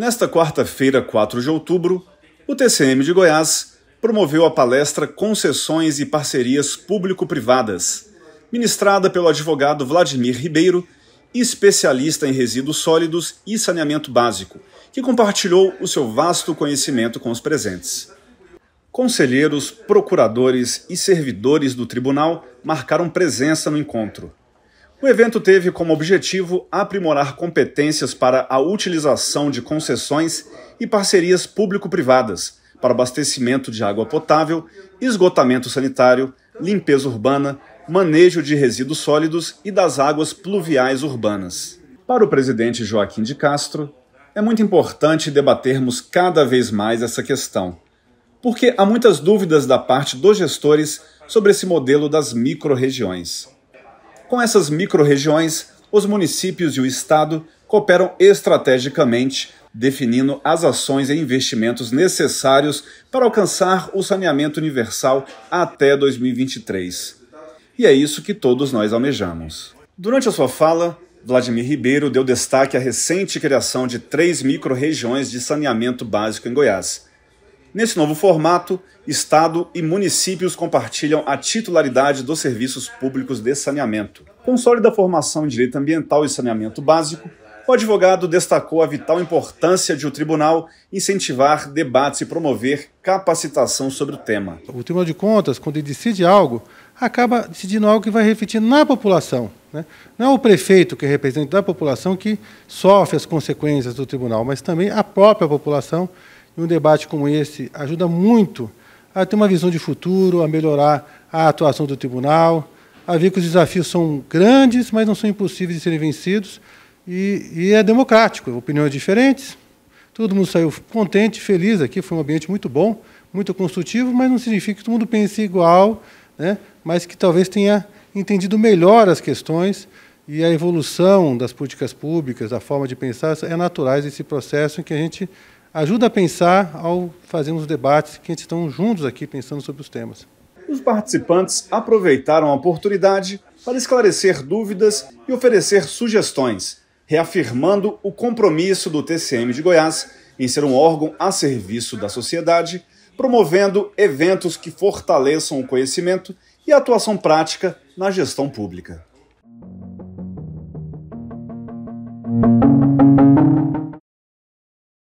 Nesta quarta-feira, 4 de outubro, o TCM de Goiás promoveu a palestra Concessões e Parcerias Público-Privadas, ministrada pelo advogado Vladimir Ribeiro, especialista em resíduos sólidos e saneamento básico, que compartilhou o seu vasto conhecimento com os presentes. Conselheiros, procuradores e servidores do tribunal marcaram presença no encontro. O evento teve como objetivo aprimorar competências para a utilização de concessões e parcerias público-privadas para abastecimento de água potável, esgotamento sanitário, limpeza urbana, manejo de resíduos sólidos e das águas pluviais urbanas. Para o presidente Joaquim de Castro, é muito importante debatermos cada vez mais essa questão, porque há muitas dúvidas da parte dos gestores sobre esse modelo das microrregiões. Com essas microrregiões, os municípios e o Estado cooperam estrategicamente, definindo as ações e investimentos necessários para alcançar o saneamento universal até 2023. E é isso que todos nós almejamos. Durante a sua fala, Vladimir Ribeiro deu destaque à recente criação de três micro-regiões de saneamento básico em Goiás. Nesse novo formato, Estado e municípios compartilham a titularidade dos serviços públicos de saneamento. Com sólida formação em direito ambiental e saneamento básico, o advogado destacou a vital importância de o tribunal incentivar debates e promover capacitação sobre o tema. O Tribunal de Contas, quando ele decide algo, acaba decidindo algo que vai refletir na população. Né? Não é o prefeito que é representante da população que sofre as consequências do tribunal, mas também a própria população um debate como esse ajuda muito a ter uma visão de futuro, a melhorar a atuação do tribunal, a ver que os desafios são grandes, mas não são impossíveis de serem vencidos, e, e é democrático, opiniões diferentes. Todo mundo saiu contente, feliz aqui, foi um ambiente muito bom, muito construtivo, mas não significa que todo mundo pense igual, né? mas que talvez tenha entendido melhor as questões e a evolução das políticas públicas, da forma de pensar, é naturais esse processo em que a gente ajuda a pensar ao fazermos debates que estão juntos aqui pensando sobre os temas. Os participantes aproveitaram a oportunidade para esclarecer dúvidas e oferecer sugestões, reafirmando o compromisso do TCM de Goiás em ser um órgão a serviço da sociedade, promovendo eventos que fortaleçam o conhecimento e a atuação prática na gestão pública.